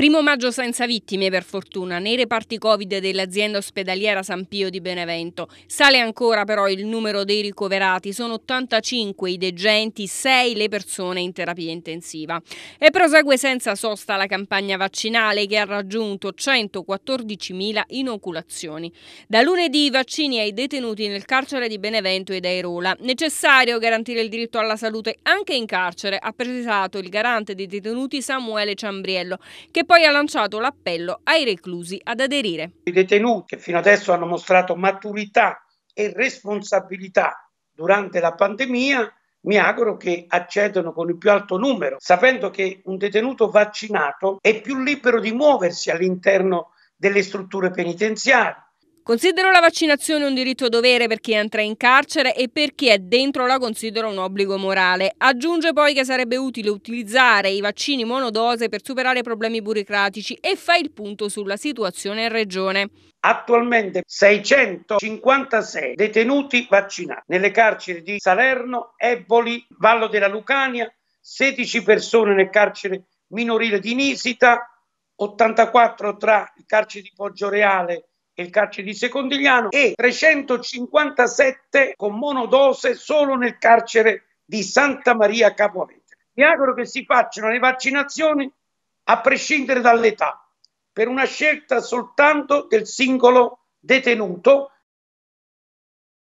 Primo maggio senza vittime per fortuna nei reparti Covid dell'azienda ospedaliera San Pio di Benevento. Sale ancora però il numero dei ricoverati, sono 85 i degenti, 6 le persone in terapia intensiva. E prosegue senza sosta la campagna vaccinale che ha raggiunto 114.000 inoculazioni. Da lunedì i vaccini ai detenuti nel carcere di Benevento ed Airola. Necessario garantire il diritto alla salute anche in carcere, ha precisato il garante dei detenuti Samuele Ciambriello, che poi ha lanciato l'appello ai reclusi ad aderire. I detenuti che fino adesso hanno mostrato maturità e responsabilità durante la pandemia mi auguro che accedano con il più alto numero, sapendo che un detenuto vaccinato è più libero di muoversi all'interno delle strutture penitenziarie, Considero la vaccinazione un diritto dovere per chi entra in carcere e per chi è dentro la considero un obbligo morale. Aggiunge poi che sarebbe utile utilizzare i vaccini monodose per superare problemi burocratici e fa il punto sulla situazione in regione. Attualmente 656 detenuti vaccinati nelle carceri di Salerno, Eboli, Vallo della Lucania, 16 persone nel carcere minorile di Nisita, 84 tra il carcere di Poggioreale nel carcere di Secondigliano e 357 con monodose solo nel carcere di Santa Maria Capo Vetere. Mi auguro che si facciano le vaccinazioni a prescindere dall'età, per una scelta soltanto del singolo detenuto